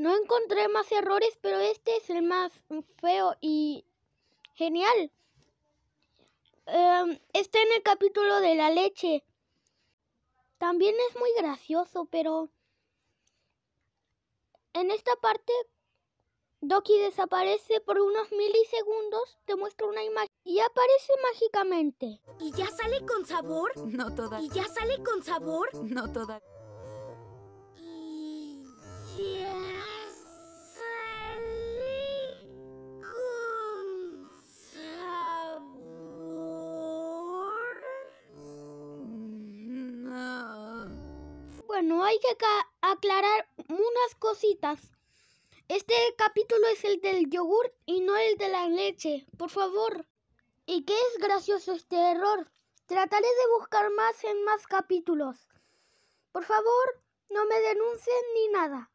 No encontré más errores, pero este es el más feo y genial. Em, está en el capítulo de la leche. También es muy gracioso, pero en esta parte Doki desaparece por unos milisegundos, te muestro una imagen y aparece mágicamente. ¿Y ya sale con sabor? No toda. ¿Y ya sale con sabor? No toda. No hay que aclarar unas cositas. Este capítulo es el del yogur y no el de la leche, por favor. ¿Y qué es gracioso este error? Trataré de buscar más en más capítulos. Por favor, no me denuncien ni nada.